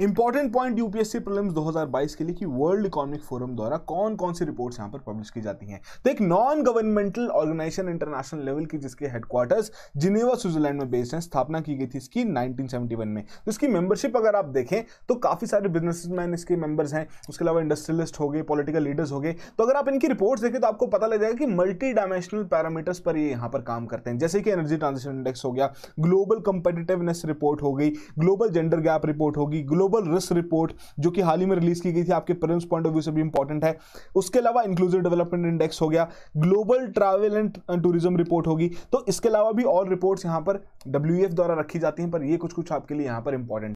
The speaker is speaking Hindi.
इंपॉर्टेंट पॉइंट यूपीएससी प्रीलिम्स 2022 के लिए कि वर्ल्ड इकोनॉमिक फोरम द्वारा कौन कौन सी रिपोर्ट्स यहां पर पब्लिश की जाती हैं तो एक non governmental organisation international level की जिसके हेडक्वार्टर्स जिनेवा स्विट्जरलैंड में बेस्ड हैं स्थापना की गई थी इसकी 1971 में तो इसकी मेंबरशिप अगर आप देखें तो काफ़ी सारे बिजनेसमैन इसके मेंबर्स हैं उसके अलावा इंडस्ट्रियलिस्ट हो गए पॉलिटिकल लीडर्स हो गए तो अगर आप इनकी रिपोर्ट देखें तो आपको पता लग जाएगा कि मल्टी डायमेंशनल पैरामीटर्स पर ये यहां पर काम करते हैं जैसे कि एनर्जी ट्रांजिशन इंडेक्स हो गया ग्लोबल कंपेटिटिवनेस रिपोर्ट हो गई ग्लोबल जेंडर गैप रिपोर्ट होगी ग्लोबल रिस्क रिपोर्ट जो कि हाल ही में रिलीज की गई थी आपके पेरेंट्स पॉइंट ऑफ व्यू से भी इंपॉर्टेंट है उसके अलावा इंक्लूसिव डेवलपमेंट इंडेक्स हो गया global travel and tourism report होगी तो इसके अलावा भी और रिपोर्ट्स यहां पर डब्ल्यू e द्वारा रखी जाती हैं पर ये कुछ कुछ आपके लिए यहां पर इंपॉर्टेंट